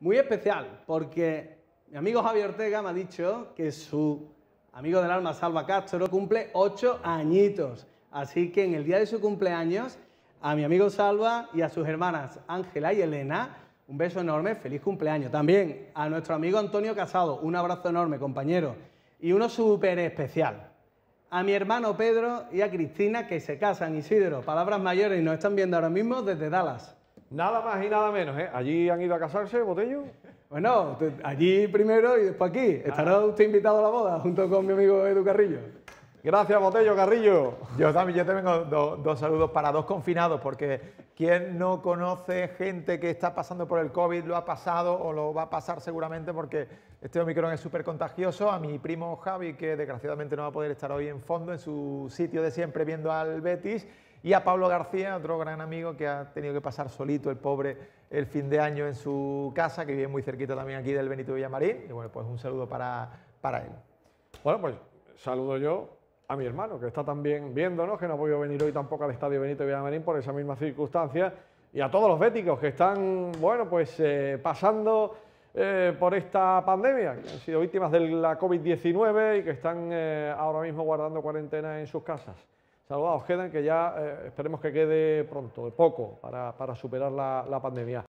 muy especial, porque mi amigo Javier Ortega me ha dicho que su amigo del alma Salva Castro cumple ocho añitos. Así que en el día de su cumpleaños, a mi amigo Salva y a sus hermanas Ángela y Elena, un beso enorme, feliz cumpleaños. También a nuestro amigo Antonio Casado, un abrazo enorme, compañero. Y uno súper especial. A mi hermano Pedro y a Cristina, que se casan, Isidro, palabras mayores, y nos están viendo ahora mismo desde Dallas. Nada más y nada menos, ¿eh? ¿Allí han ido a casarse, Botello? Bueno, allí primero y después aquí. Estará ah. usted invitado a la boda junto con mi amigo Edu Carrillo. Gracias, Botello Carrillo. Yo también yo te dos saludos para dos confinados, porque quien no conoce gente que está pasando por el COVID, lo ha pasado o lo va a pasar seguramente porque este Omicron es súper contagioso. A mi primo Javi, que desgraciadamente no va a poder estar hoy en fondo, en su sitio de siempre viendo al Betis y a Pablo García, otro gran amigo que ha tenido que pasar solito el pobre el fin de año en su casa, que vive muy cerquita también aquí del Benito Villamarín. Y bueno, pues un saludo para, él. Bueno, pues saludo yo a mi hermano, que está también viéndonos, que no ha podido venir hoy tampoco al Estadio Benito Villamarín por esa misma circunstancia, y a todos los béticos que están, bueno, pues eh, pasando eh, por esta pandemia, que han sido víctimas de la COVID-19 y que están eh, ahora mismo guardando cuarentena en sus casas. Saludos quedan que ya eh, esperemos que quede pronto, poco, para, para superar la pandemia.